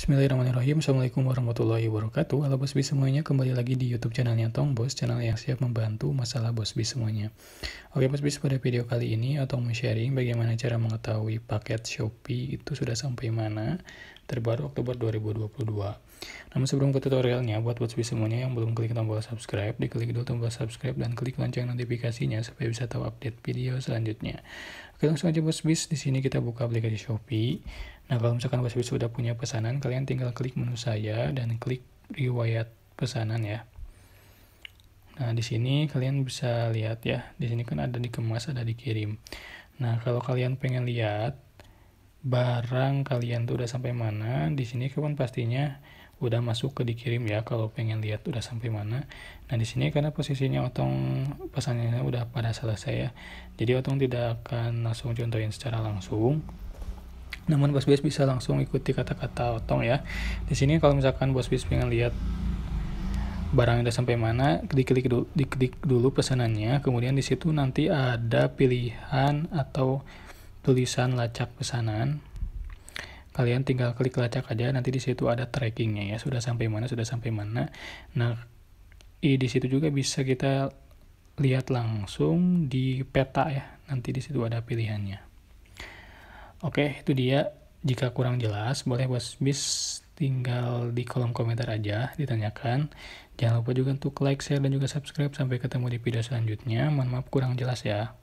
Bismillahirrahmanirrahim. Assalamualaikum warahmatullahi wabarakatuh. Halo Bos B semuanya, kembali lagi di YouTube channelnya Tong Bos, channel yang siap membantu masalah Bos B semuanya. Oke Bos B, pada video kali ini atau mau sharing bagaimana cara mengetahui paket Shopee itu sudah sampai mana terbaru Oktober 2022. Namun sebelum ke tutorialnya, buat Bos B semuanya yang belum klik tombol subscribe, diklik dulu tombol subscribe dan klik lonceng notifikasinya supaya bisa tahu update video selanjutnya. Oke langsung aja bos bis, di sini kita buka aplikasi Shopee. Nah kalau misalkan bos bis sudah punya pesanan, kalian tinggal klik menu saya dan klik riwayat pesanan ya. Nah di sini kalian bisa lihat ya, di sini kan ada dikemas, ada dikirim. Nah kalau kalian pengen lihat barang kalian tuh udah sampai mana, di sini kawan pastinya udah masuk ke dikirim ya kalau pengen lihat udah sampai mana nah di sini karena posisinya otong pesannya udah pada selesai ya jadi otong tidak akan langsung contohin secara langsung namun bos bis bisa langsung ikuti kata-kata otong ya di sini kalau misalkan bos bis pengen lihat barang udah sampai mana diklik dulu, diklik dulu pesanannya kemudian di situ nanti ada pilihan atau tulisan lacak pesanan kalian tinggal klik lacak aja nanti di situ ada trackingnya ya sudah sampai mana sudah sampai mana nah di situ juga bisa kita lihat langsung di peta ya. Nanti di situ ada pilihannya. Oke, itu dia. Jika kurang jelas, boleh bos bis tinggal di kolom komentar aja ditanyakan. Jangan lupa juga untuk like, share, dan juga subscribe. Sampai ketemu di video selanjutnya. Mohon maaf kurang jelas ya.